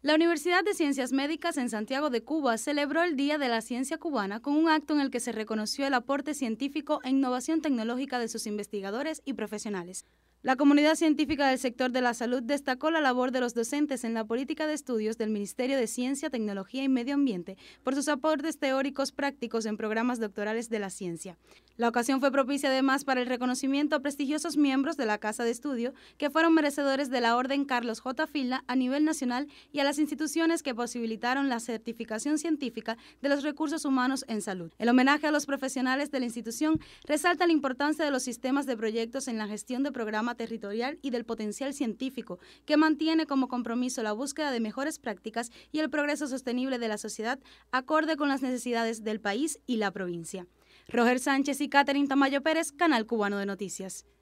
La Universidad de Ciencias Médicas en Santiago de Cuba celebró el Día de la Ciencia Cubana con un acto en el que se reconoció el aporte científico e innovación tecnológica de sus investigadores y profesionales. La comunidad científica del sector de la salud destacó la labor de los docentes en la política de estudios del Ministerio de Ciencia, Tecnología y Medio Ambiente por sus aportes teóricos prácticos en programas doctorales de la ciencia. La ocasión fue propicia además para el reconocimiento a prestigiosos miembros de la Casa de Estudio que fueron merecedores de la Orden Carlos J. Fila a nivel nacional y a las instituciones que posibilitaron la certificación científica de los recursos humanos en salud. El homenaje a los profesionales de la institución resalta la importancia de los sistemas de proyectos en la gestión de programas territorial y del potencial científico, que mantiene como compromiso la búsqueda de mejores prácticas y el progreso sostenible de la sociedad acorde con las necesidades del país y la provincia. Roger Sánchez y Catherine Tamayo Pérez, Canal Cubano de Noticias.